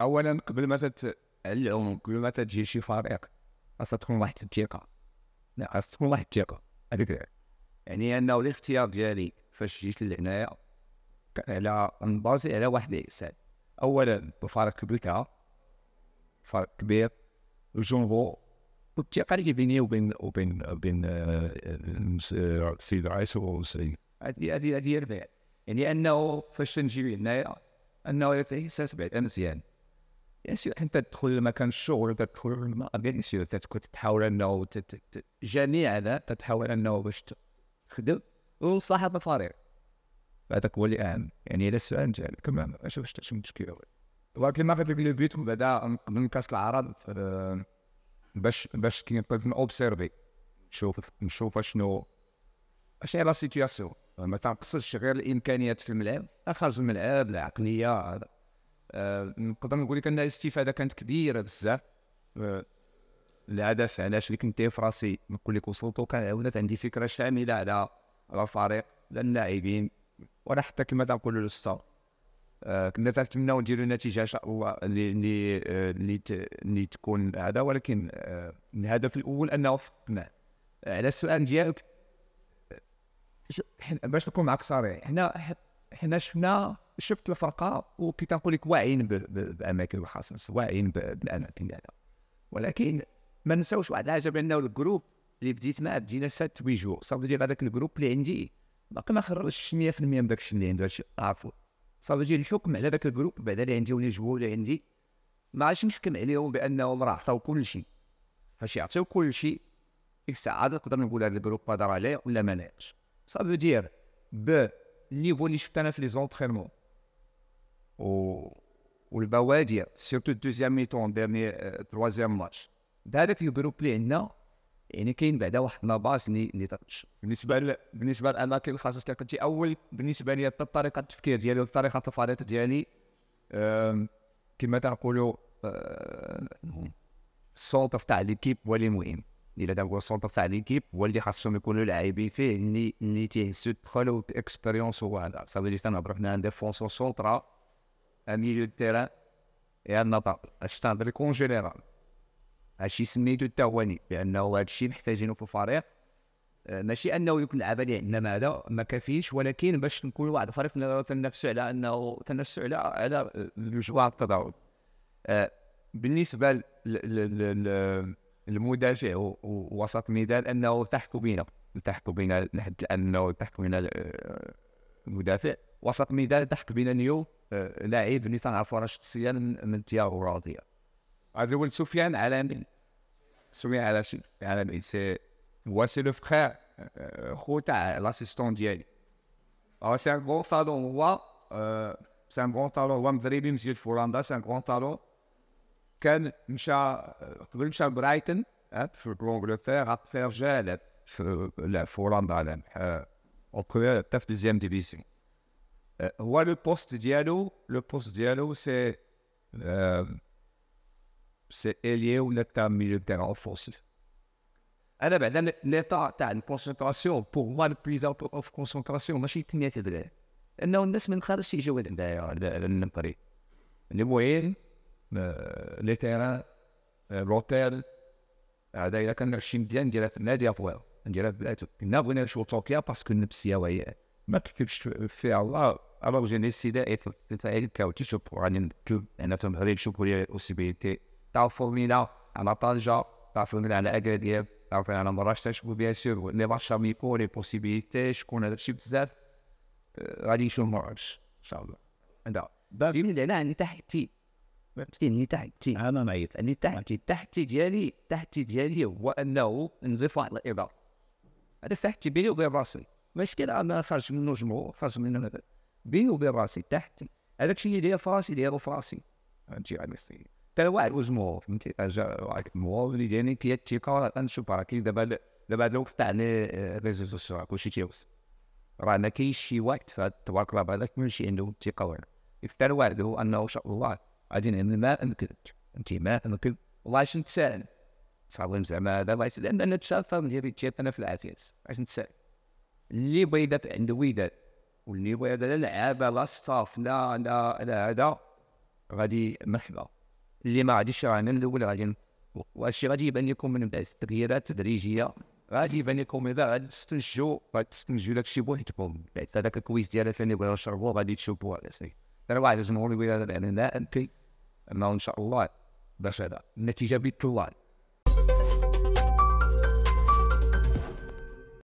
اولا قبل ما تتعلم قبل ما تجي شي فريق خاصها تكون واحد الثقه لا خاصها تكون واحد الثقه هذيك يعني انه الاختيار ديالي فاش جيت لهنايا كان على بازي على واحد الاحساس اولا بفارق كبير فرق كبير الجمهور والثقه اللي بيني وبين وبين بين السيد آه، آه، عايس والسيد هذه هذه هذه يعني انه فاش نجي هنايا انه الاحساس بعدا مزيان يسير انت تدخل لمكان الشغل تدخل يسير تكون تحاول انه جميعا تتحاول انه باش تخدم وصاحب الفريق هذاك هو اللي اهم يعني هذا السؤال نتاعك كمان اشوف شنو المشكله ولكن ما غادي لو بيت بعدا بعد من كاس العرب باش باش كيقول اوبسيرفي نشوف نشوف شنو اش هي لا سيتياسيون ما تنقصش غير الامكانيات في الملعب خارج الملعب العقليه هذا آه، نقدر نقول لك ان الاستفاده كانت كبيره بزاف آه، الهدف علاش اللي كنت في راسي نقول لك وصلت وكان عاونت عندي فكره شامله على على الفريق على اللاعبين ولا حتى كما تنقولوا للستار آه، كنا تنتمناو نديروا نتيجه ان شاء الله اللي اللي اللي تكون هذا ولكن الهدف الاول انه فقنا على السؤال ديالك باش نكون معك صريح حنا حنا شفنا شفت الفرقه وكي تنقول لك واعيين باماكن وحاصص واعيين بالاماكن هذا ولكن ما نساوش واحد الحاجه بانه الجروب اللي بديت معاه بدينا سات وي جور صافي دير هذاك الجروب اللي عندي باقي ما خرجش 100% من داك الشيء اللي عنده هادشي عارفو صافي دير الحكم على ذاك الجروب بعدا اللي عندي واللي جوا اللي عندي ما عادش نحكم عليهم بانهم راه عطاو كلشي فاش يعطيو كلشي ديك الساعه عاد نقدر نقول هذا الجروب هذا راه ولا ما لايقش صافي دير بالنيفو اللي شفت انا في لي زونترينمون والبوادية والبوادر سيرتو الدوزيام ميتون ديرني تروازيام ماتش داك الجروب اللي عندنا يعني كاين بعدا واحد لاباز اللي اللي تاتش بالنسبه ل... بالنسبه لانك الخاصه اللي كنتي اول بالنسبه لي حتى طريقه التفكير ديالي وطريقه التفاريط ديالي كما تنقولوا السونتر تاع ليكيب هو اللي مهم الا دابا هو السونتر تاع ليكيب هو اللي خاصهم يكونوا لاعبين فيه اللي اللي تيهزو الدخل والاكسبيريونس هو هذا صافي اللي تنهضروا حنا عن ديفونسور سونترا ان يجي للتيران يا النطاق اش تنهضر اون جينيرال هادشي سميتو التواني لانه هادشي محتاجينو في الفريق ماشي انه يكون اللعابه اللي عندنا هذا ما كافيش ولكن باش نكون واحد الفريق تنافسوا على انه تنافسوا على على الجوار التضاعل euh, بالنسبه للمدافع ووسط الميدان انه تحكم بينا تحكم بينا لحد الان انه التحقوا بينا آه، المدافع وسط ميدان ضحك بين نيو آه، لاعب اللي تنعرفو راه شخصيا من تياغو راضيه هذا هو سفيان عالمي سمي على عالمي سي هو سي لو فخير آه، خو تاع لاسيستون ديالي هو آه، سي ان كغون طالون هو سي ان كغون طالون هو مغربي مزيان في هولندا سي ان كغون طالون كان مشى قبل مشى برايتن في لونجلتير ابخير جا لعب في هولندا لعب اون بريمير حتى في دوزيام ديفيزيون هو لو بوست ديالو لو بوست ديالو سي سي ايليي ولا تاع ميليو تاع اوفونسيف انا بعدا ليطا تاع الكونسونتراسيون بور موا لو بليز اوف كونسونتراسيون ماشي ثمانية تدري لانه الناس من الخارج تيجيو لهنايا للمغرب المهم لي تيران روتيل هذا الا كان شي مزيان نديرها في النادي نديرها في بلاتو كنا بغينا نشوف طوكيا باسكو النفسيه وهي ما تكتبش فيها الله all'orgeneside et senza il caoutchouc pour un club en اتم هذيك شو كوريا او سي بي تي تاع فورميلا على طنجه تعرفون على اكادير تعرفون على مراكش بيان سور لي ماتش اميكو لي بوسيبيليتي شكون هذا الشيء بزاف غادي نشوف مراكش ان شاء الله هذا جميل انا عندي تحتي فهمتي اللي تحتي انا نعيط اللي تحتي التحتي ديالي التحتي ديالي هو انه نزيد واحد الاداره هذا التحتي بيني وبين راسي مشكل انا خرج منه جمهور خرج منه بيني وبين راسي تحت هذاك الشيء يعني اللي داير في راسي دايرو في راسي فهمتي على الصين حتى واحد والجمهور فهمتي جا واحد الجمهور اللي جاني كي الثقه نشوف راه كاين دابا دابا هذا الوقت تاع الريزو آه، سوسيال كلشي تيوس راه ما كاينش شي واحد في هذا التبارك الله هذاك ماشي عنده الثقه والو حتى واحد هو انه ان شاء الله غادي نعمل يعني ما امكن فهمتي ما امكن والله اش تسال صعب زعما هذا الله يسلم لان انا تشافى من الشهر ندير انا في العافيه عشان تسال اللي بغى عنده ويدافع واللي يبغي هذا لا لعابه لا صاف لا لا لا هذا غادي مرحبا اللي ما غاديش راه انا الاول غادي وهادشي غادي يبان لكم من بعد التغييرات التدريجيه غادي يبان لكم اذا غادي تستنجوا غادي تستنجوا داكشي بوحدكم بعد هذاك الكويز ديال الفين اللي بغينا نشربوه غادي تشوفوه على سي دابا على جمهور الولايه الاعلام لا انت انه ان شاء الله باش هذا النتيجه بيت الله